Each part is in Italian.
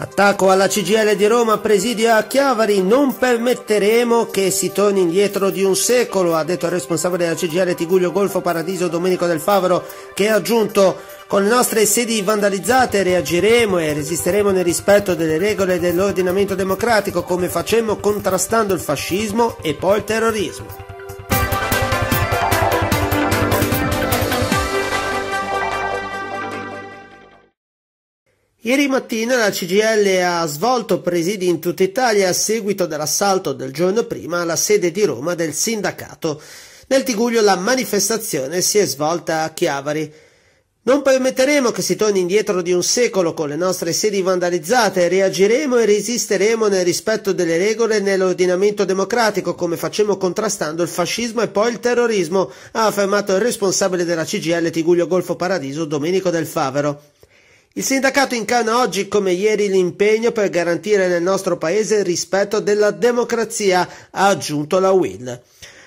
Attacco alla CGL di Roma, presidio a Chiavari, non permetteremo che si torni indietro di un secolo, ha detto il responsabile della CGL Tiguglio Golfo Paradiso Domenico del Favaro, che ha aggiunto con le nostre sedi vandalizzate reagiremo e resisteremo nel rispetto delle regole dell'ordinamento democratico come facemmo contrastando il fascismo e poi il terrorismo. Ieri mattina la CGL ha svolto presidi in tutta Italia a seguito dell'assalto del giorno prima alla sede di Roma del sindacato. Nel Tiguglio la manifestazione si è svolta a Chiavari. Non permetteremo che si torni indietro di un secolo con le nostre sedi vandalizzate, reagiremo e resisteremo nel rispetto delle regole e nell'ordinamento democratico, come facciamo contrastando il fascismo e poi il terrorismo, ha affermato il responsabile della CGL Tiguglio Golfo Paradiso Domenico Del Favero. Il sindacato incarna oggi come ieri l'impegno per garantire nel nostro paese il rispetto della democrazia, ha aggiunto la Will.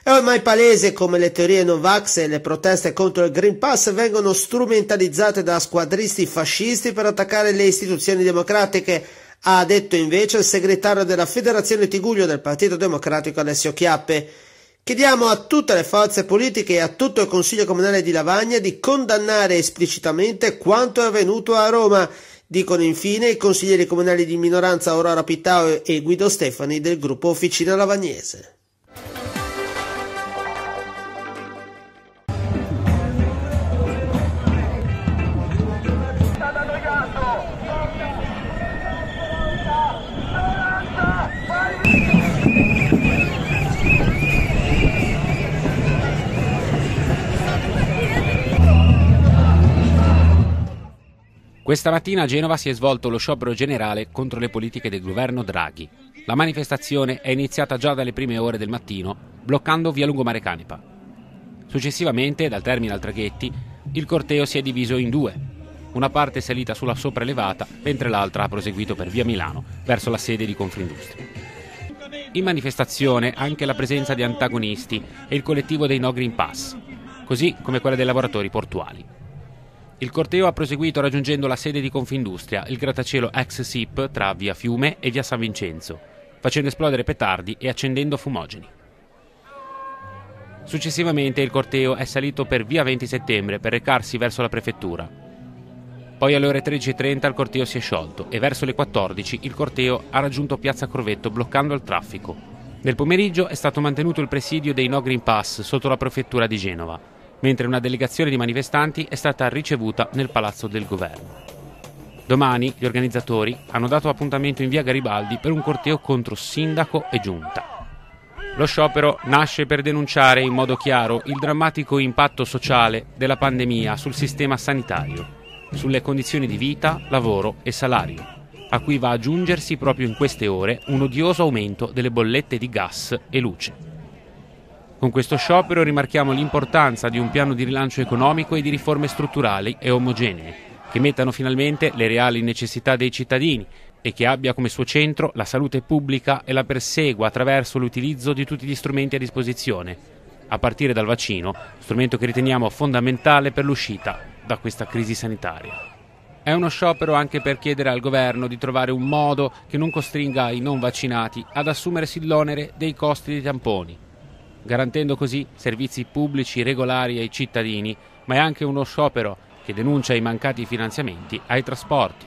È ormai palese come le teorie Novax e le proteste contro il Green Pass vengono strumentalizzate da squadristi fascisti per attaccare le istituzioni democratiche, ha detto invece il segretario della Federazione Tiguglio del Partito Democratico Alessio Chiappe. Chiediamo a tutte le forze politiche e a tutto il Consiglio Comunale di Lavagna di condannare esplicitamente quanto è avvenuto a Roma, dicono infine i consiglieri comunali di minoranza Aurora Pitao e Guido Stefani del gruppo Officina Lavagnese. Questa mattina a Genova si è svolto lo sciopero generale contro le politiche del governo Draghi. La manifestazione è iniziata già dalle prime ore del mattino, bloccando via Lungomare Canepa. Successivamente, dal terminal Traghetti, il corteo si è diviso in due. Una parte è salita sulla sopraelevata, mentre l'altra ha proseguito per via Milano, verso la sede di Confindustria. In manifestazione anche la presenza di antagonisti e il collettivo dei No Green Pass, così come quella dei lavoratori portuali. Il corteo ha proseguito raggiungendo la sede di Confindustria, il grattacielo ex SIP tra via Fiume e via San Vincenzo, facendo esplodere petardi e accendendo fumogeni. Successivamente il corteo è salito per via 20 settembre per recarsi verso la prefettura. Poi alle ore 13.30 il corteo si è sciolto e verso le 14 il corteo ha raggiunto piazza Corvetto bloccando il traffico. Nel pomeriggio è stato mantenuto il presidio dei No Green Pass sotto la prefettura di Genova mentre una delegazione di manifestanti è stata ricevuta nel palazzo del governo. Domani gli organizzatori hanno dato appuntamento in via Garibaldi per un corteo contro sindaco e giunta. Lo sciopero nasce per denunciare in modo chiaro il drammatico impatto sociale della pandemia sul sistema sanitario, sulle condizioni di vita, lavoro e salario, a cui va aggiungersi proprio in queste ore un odioso aumento delle bollette di gas e luce. Con questo sciopero rimarchiamo l'importanza di un piano di rilancio economico e di riforme strutturali e omogenee, che mettano finalmente le reali necessità dei cittadini e che abbia come suo centro la salute pubblica e la persegua attraverso l'utilizzo di tutti gli strumenti a disposizione, a partire dal vaccino, strumento che riteniamo fondamentale per l'uscita da questa crisi sanitaria. È uno sciopero anche per chiedere al governo di trovare un modo che non costringa i non vaccinati ad assumersi l'onere dei costi dei tamponi garantendo così servizi pubblici regolari ai cittadini, ma è anche uno sciopero che denuncia i mancati finanziamenti ai trasporti.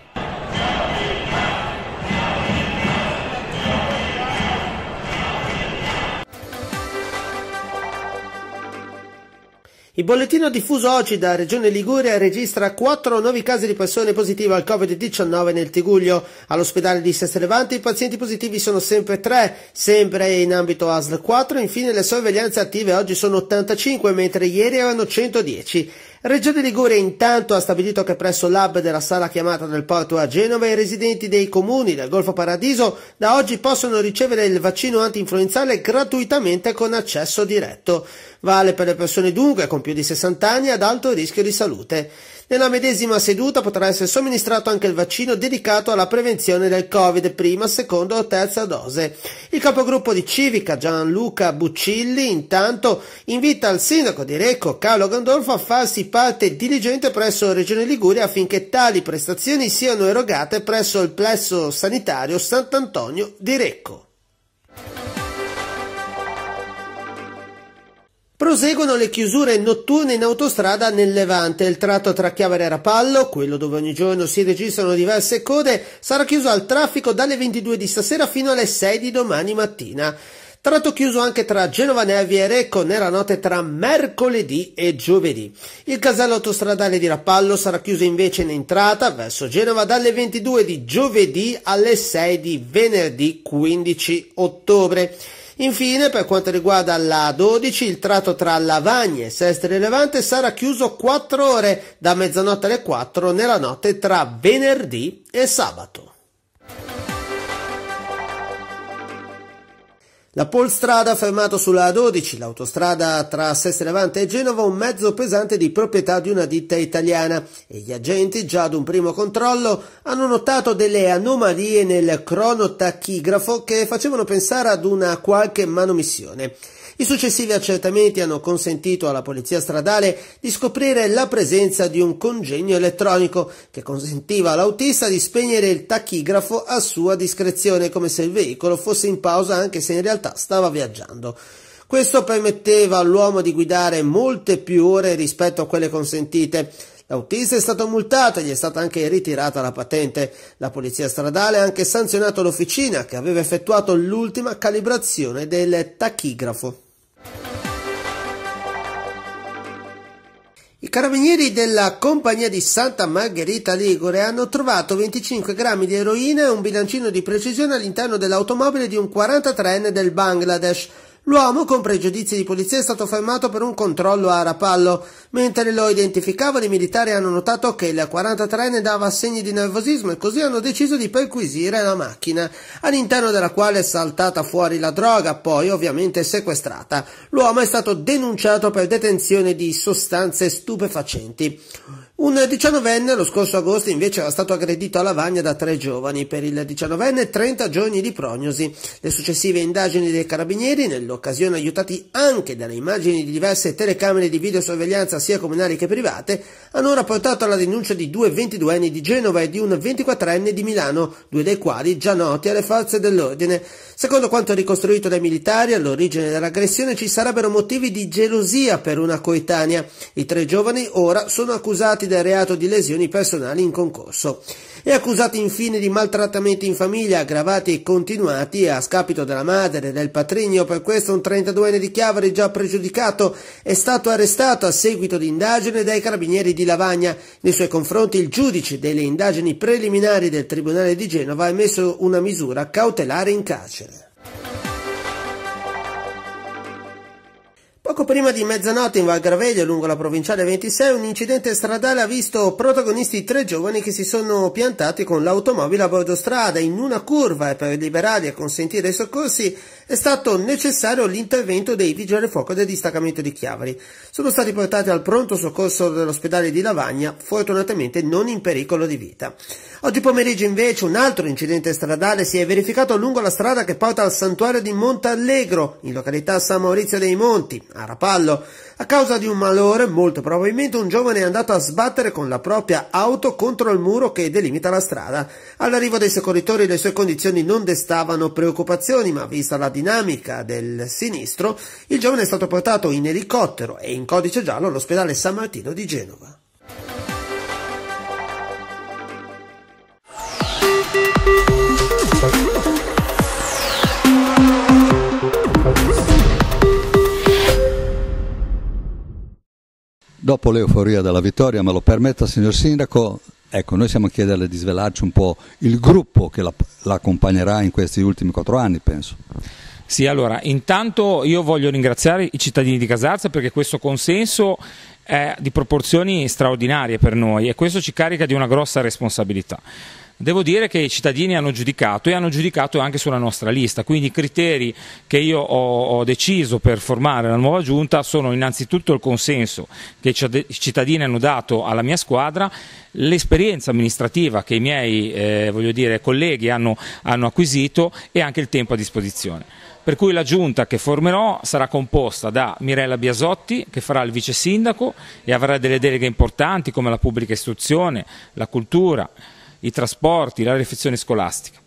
Il bollettino diffuso oggi da Regione Liguria registra 4 nuovi casi di persone positive al Covid-19 nel Tiguglio. All'ospedale di Sestri i pazienti positivi sono sempre 3, sempre in ambito ASL 4. Infine le sorveglianze attive oggi sono 85, mentre ieri erano 110. Regione Ligure intanto ha stabilito che presso l'hub della sala chiamata del porto a Genova i residenti dei comuni del Golfo Paradiso da oggi possono ricevere il vaccino anti-influenzale gratuitamente con accesso diretto. Vale per le persone dunque con più di 60 anni ad alto rischio di salute. Nella medesima seduta potrà essere somministrato anche il vaccino dedicato alla prevenzione del Covid, prima, seconda o terza dose. Il capogruppo di Civica Gianluca Buccilli intanto invita il sindaco di Recco, Carlo Gandolfo, a farsi parte diligente presso Regione Liguria affinché tali prestazioni siano erogate presso il plesso sanitario Sant'Antonio di Recco. Proseguono le chiusure notturne in autostrada nel Levante. Il tratto tra Chiavere e Rapallo, quello dove ogni giorno si registrano diverse code, sarà chiuso al traffico dalle 22 di stasera fino alle 6 di domani mattina. Tratto chiuso anche tra Genova Nevi e Recco nella notte tra mercoledì e giovedì. Il casello autostradale di Rapallo sarà chiuso invece in entrata verso Genova dalle 22 di giovedì alle 6 di venerdì 15 ottobre. Infine, per quanto riguarda la 12, il tratto tra Lavagne e Sestri Levante sarà chiuso 4 ore da mezzanotte alle 4 nella notte tra venerdì e sabato. La polstrada ha fermato sulla A12, l'autostrada tra Seste Levante e Genova, un mezzo pesante di proprietà di una ditta italiana e gli agenti, già ad un primo controllo, hanno notato delle anomalie nel cronotachigrafo che facevano pensare ad una qualche manomissione. I successivi accertamenti hanno consentito alla polizia stradale di scoprire la presenza di un congegno elettronico che consentiva all'autista di spegnere il tachigrafo a sua discrezione, come se il veicolo fosse in pausa anche se in realtà stava viaggiando. Questo permetteva all'uomo di guidare molte più ore rispetto a quelle consentite. L'autista è stato multato e gli è stata anche ritirata la patente. La polizia stradale ha anche sanzionato l'officina che aveva effettuato l'ultima calibrazione del tachigrafo. Carabinieri della compagnia di Santa Margherita Ligure hanno trovato 25 grammi di eroina e un bilancino di precisione all'interno dell'automobile di un 43enne del Bangladesh. L'uomo, con pregiudizi di polizia, è stato fermato per un controllo a rapallo. Mentre lo identificavano, i militari hanno notato che il 43enne dava segni di nervosismo e così hanno deciso di perquisire la macchina, all'interno della quale è saltata fuori la droga, poi ovviamente sequestrata. L'uomo è stato denunciato per detenzione di sostanze stupefacenti. Un diciannovenne lo scorso agosto invece era stato aggredito a Lavagna da tre giovani. Per il diciannovenne 30 giorni di prognosi. Le successive indagini dei carabinieri, nell'occasione aiutati anche dalle immagini di diverse telecamere di videosorveglianza sia comunali che private, hanno ora portato alla denuncia di due 22enni di Genova e di un 24enne di Milano, due dei quali già noti alle forze dell'ordine. Secondo quanto ricostruito dai militari, all'origine dell'aggressione ci sarebbero motivi di gelosia per una coetanea. I tre giovani ora sono accusati del reato di lesioni personali in concorso. È accusato infine di maltrattamenti in famiglia aggravati e continuati a scapito della madre e del patrigno, per questo un 32enne di Chiavari già pregiudicato è stato arrestato a seguito di indagine dai carabinieri di Lavagna. Nei suoi confronti il giudice delle indagini preliminari del Tribunale di Genova ha emesso una misura cautelare in carcere. Poco prima di mezzanotte in Valgravedio, lungo la provinciale 26, un incidente stradale ha visto protagonisti tre giovani che si sono piantati con l'automobile a bordo strada in una curva e per liberarli e consentire i soccorsi è stato necessario l'intervento dei vigili del fuoco del distaccamento di Chiavari. Sono stati portati al pronto soccorso dell'ospedale di Lavagna, fortunatamente non in pericolo di vita. Oggi pomeriggio invece un altro incidente stradale si è verificato lungo la strada che porta al santuario di Montallegro, in località San Maurizio dei Monti, a A causa di un malore, molto probabilmente un giovane è andato a sbattere con la propria auto contro il muro che delimita la strada. All'arrivo dei soccorritori le sue condizioni non destavano preoccupazioni, ma vista la dinamica del sinistro, il giovane è stato portato in elicottero e in codice giallo all'ospedale San Martino di Genova. Dopo l'euforia della vittoria, me lo permetta signor Sindaco, ecco, noi siamo a chiederle di svelarci un po' il gruppo che l'accompagnerà la in questi ultimi quattro anni, penso. Sì, allora, intanto io voglio ringraziare i cittadini di Casarza perché questo consenso è di proporzioni straordinarie per noi e questo ci carica di una grossa responsabilità devo dire che i cittadini hanno giudicato e hanno giudicato anche sulla nostra lista, quindi i criteri che io ho, ho deciso per formare la nuova giunta sono innanzitutto il consenso che i cittadini hanno dato alla mia squadra, l'esperienza amministrativa che i miei eh, dire, colleghi hanno, hanno acquisito e anche il tempo a disposizione per cui la giunta che formerò sarà composta da Mirella Biasotti che farà il vice sindaco e avrà delle deleghe importanti come la pubblica istruzione, la cultura, i trasporti, la refezione scolastica.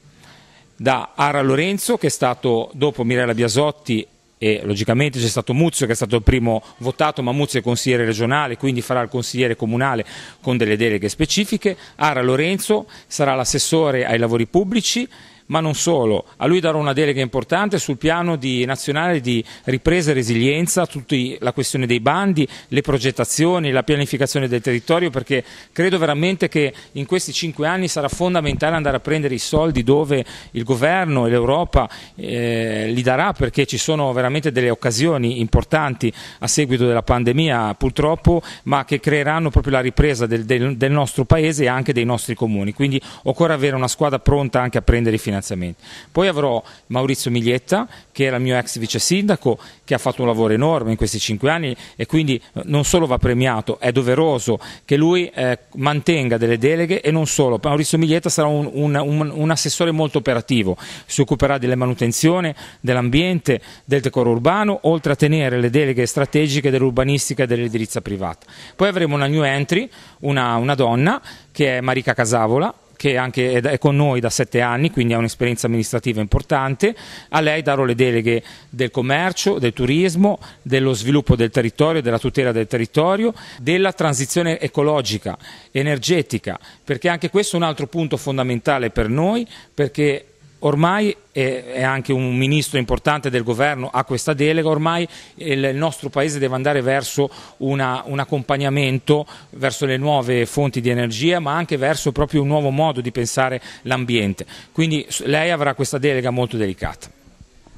Da Ara Lorenzo, che è stato dopo Mirella Biasotti e logicamente c'è stato Muzio che è stato il primo votato, ma Muzio è consigliere regionale, quindi farà il consigliere comunale con delle deleghe specifiche. Ara Lorenzo sarà l'assessore ai lavori pubblici ma non solo. A lui darò una delega importante sul piano di, nazionale di ripresa e resilienza, tutta la questione dei bandi, le progettazioni, la pianificazione del territorio, perché credo veramente che in questi cinque anni sarà fondamentale andare a prendere i soldi dove il governo e l'Europa eh, li darà, perché ci sono veramente delle occasioni importanti a seguito della pandemia, purtroppo, ma che creeranno proprio la ripresa del, del, del nostro paese e anche dei nostri comuni. Quindi occorre avere una squadra pronta anche a prendere i finanziamenti finanziamenti. Poi avrò Maurizio Miglietta, che era il mio ex vice sindaco, che ha fatto un lavoro enorme in questi cinque anni e quindi eh, non solo va premiato, è doveroso che lui eh, mantenga delle deleghe e non solo. Maurizio Miglietta sarà un, un, un, un assessore molto operativo, si occuperà delle manutenzioni, dell'ambiente, del decoro urbano, oltre a tenere le deleghe strategiche dell'urbanistica e dell'edilizia privata. Poi avremo una new entry, una, una donna, che è Marica Casavola, che anche è con noi da sette anni, quindi ha un'esperienza amministrativa importante. A lei darò le deleghe del commercio, del turismo, dello sviluppo del territorio, della tutela del territorio, della transizione ecologica, energetica, perché anche questo è un altro punto fondamentale per noi, perché ormai è, anche un ministro importante del governo a questa delega, ormai il nostro paese deve andare verso una, un accompagnamento verso le nuove fonti di energia, ma anche verso proprio un nuovo modo di pensare l'ambiente. Quindi lei avrà questa delega molto delicata.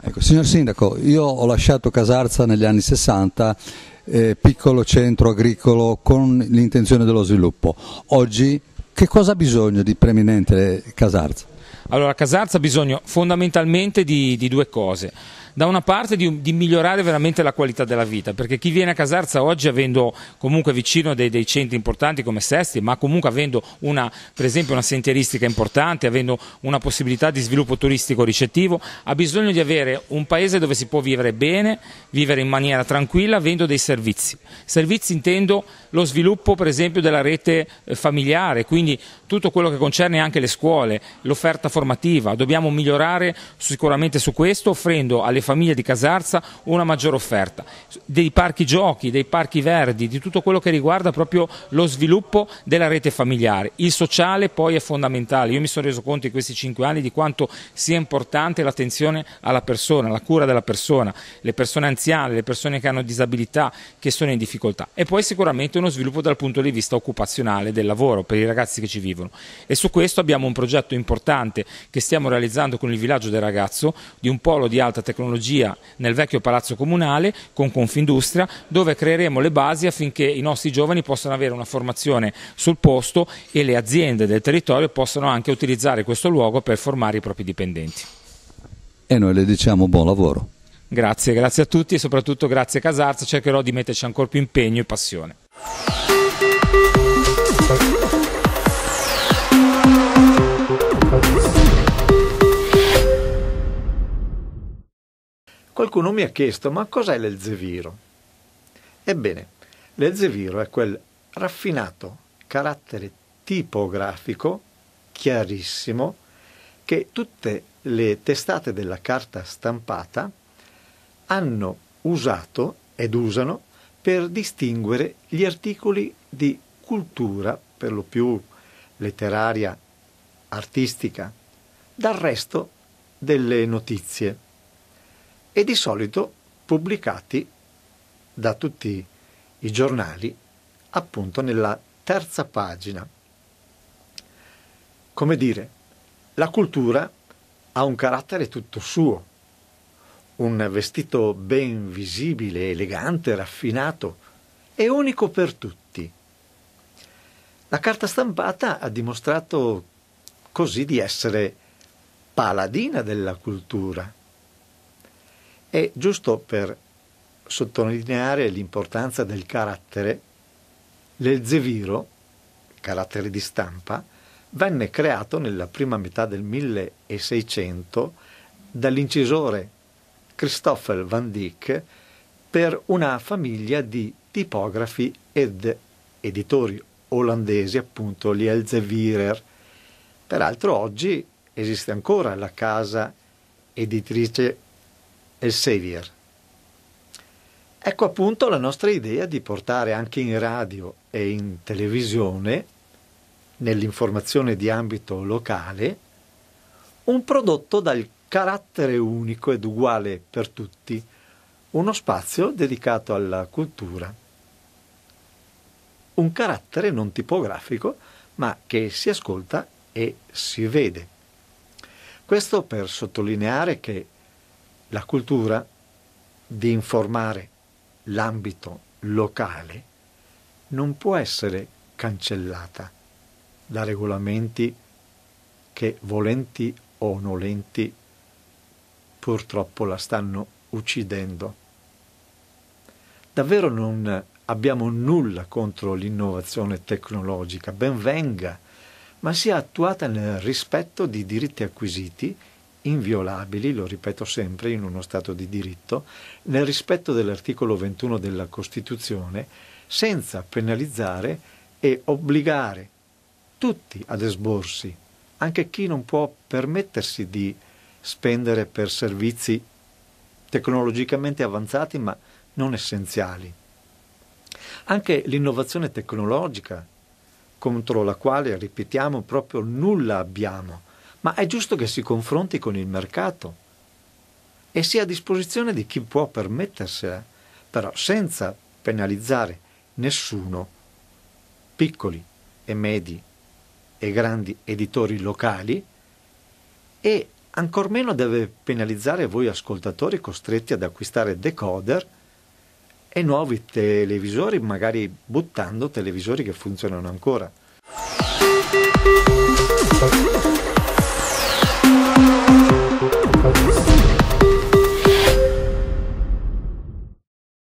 Ecco, signor Sindaco, io ho lasciato Casarza negli anni 60 eh, piccolo centro agricolo con l'intenzione dello sviluppo. Oggi che cosa ha bisogno di preminente Casarza? Allora, Casarza ha bisogno fondamentalmente di, di due cose da una parte di, di, migliorare veramente la qualità della vita, perché chi viene a Casarza oggi avendo comunque vicino dei, dei centri importanti come Sesti, ma comunque avendo una, per esempio una sentieristica importante, avendo una possibilità di sviluppo turistico ricettivo, ha bisogno di avere un paese dove si può vivere bene, vivere in maniera tranquilla, avendo dei servizi. Servizi intendo lo sviluppo per esempio della rete eh, familiare, quindi tutto quello che concerne anche le scuole, l'offerta formativa. Dobbiamo migliorare sicuramente su questo offrendo alle famiglie di Casarza una maggiore offerta, dei parchi giochi, dei parchi verdi, di tutto quello che riguarda proprio lo sviluppo della rete familiare. Il sociale poi è fondamentale. Io mi sono reso conto in questi cinque anni di quanto sia importante l'attenzione alla persona, la cura della persona, le persone anziane, le persone che hanno disabilità, che sono in difficoltà. E poi sicuramente uno sviluppo dal punto di vista occupazionale del lavoro per i ragazzi che ci vivono vivono. E su questo abbiamo un progetto importante che stiamo realizzando con il villaggio del ragazzo di un polo di alta tecnologia nel vecchio palazzo comunale con Confindustria dove creeremo le basi affinché i nostri giovani possano avere una formazione sul posto e le aziende del territorio possano anche utilizzare questo luogo per formare i propri dipendenti. E noi le diciamo buon lavoro. Grazie, grazie a tutti e soprattutto grazie a Casarza, cercherò di metterci ancora più impegno e passione. qualcuno mi ha chiesto ma cos'è l'elzeviro? Ebbene, l'elzeviro è quel raffinato carattere tipografico chiarissimo che tutte le testate della carta stampata hanno usato ed usano per distinguere gli articoli di cultura, per lo più letteraria, artistica, dal resto delle notizie e di solito pubblicati da tutti i giornali appunto nella terza pagina. Come dire, la cultura ha un carattere tutto suo, un vestito ben visibile, elegante, raffinato e unico per tutti. La carta stampata ha dimostrato così di essere paladina della cultura e giusto per sottolineare l'importanza del carattere, l'elzeviro, carattere di stampa, venne creato nella prima metà del 1600 dall'incisore Christoffel van Dyck per una famiglia di tipografi ed editori olandesi, appunto gli Elzevirer. Peraltro oggi esiste ancora la casa editrice El Savior. Ecco appunto la nostra idea di portare anche in radio e in televisione, nell'informazione di ambito locale, un prodotto dal carattere unico ed uguale per tutti, uno spazio dedicato alla cultura. Un carattere non tipografico, ma che si ascolta e si vede. Questo per sottolineare che la cultura di informare l'ambito locale non può essere cancellata da regolamenti che volenti o nolenti purtroppo la stanno uccidendo. Davvero non abbiamo nulla contro l'innovazione tecnologica, ben venga, ma sia attuata nel rispetto di diritti acquisiti inviolabili, lo ripeto sempre, in uno Stato di diritto, nel rispetto dell'articolo 21 della Costituzione, senza penalizzare e obbligare tutti ad esborsi, anche chi non può permettersi di spendere per servizi tecnologicamente avanzati ma non essenziali. Anche l'innovazione tecnologica, contro la quale, ripetiamo, proprio nulla abbiamo, ma è giusto che si confronti con il mercato e sia a disposizione di chi può permettersela, però senza penalizzare nessuno. Piccoli e medi e grandi editori locali e ancor meno deve penalizzare voi ascoltatori costretti ad acquistare decoder e nuovi televisori, magari buttando televisori che funzionano ancora.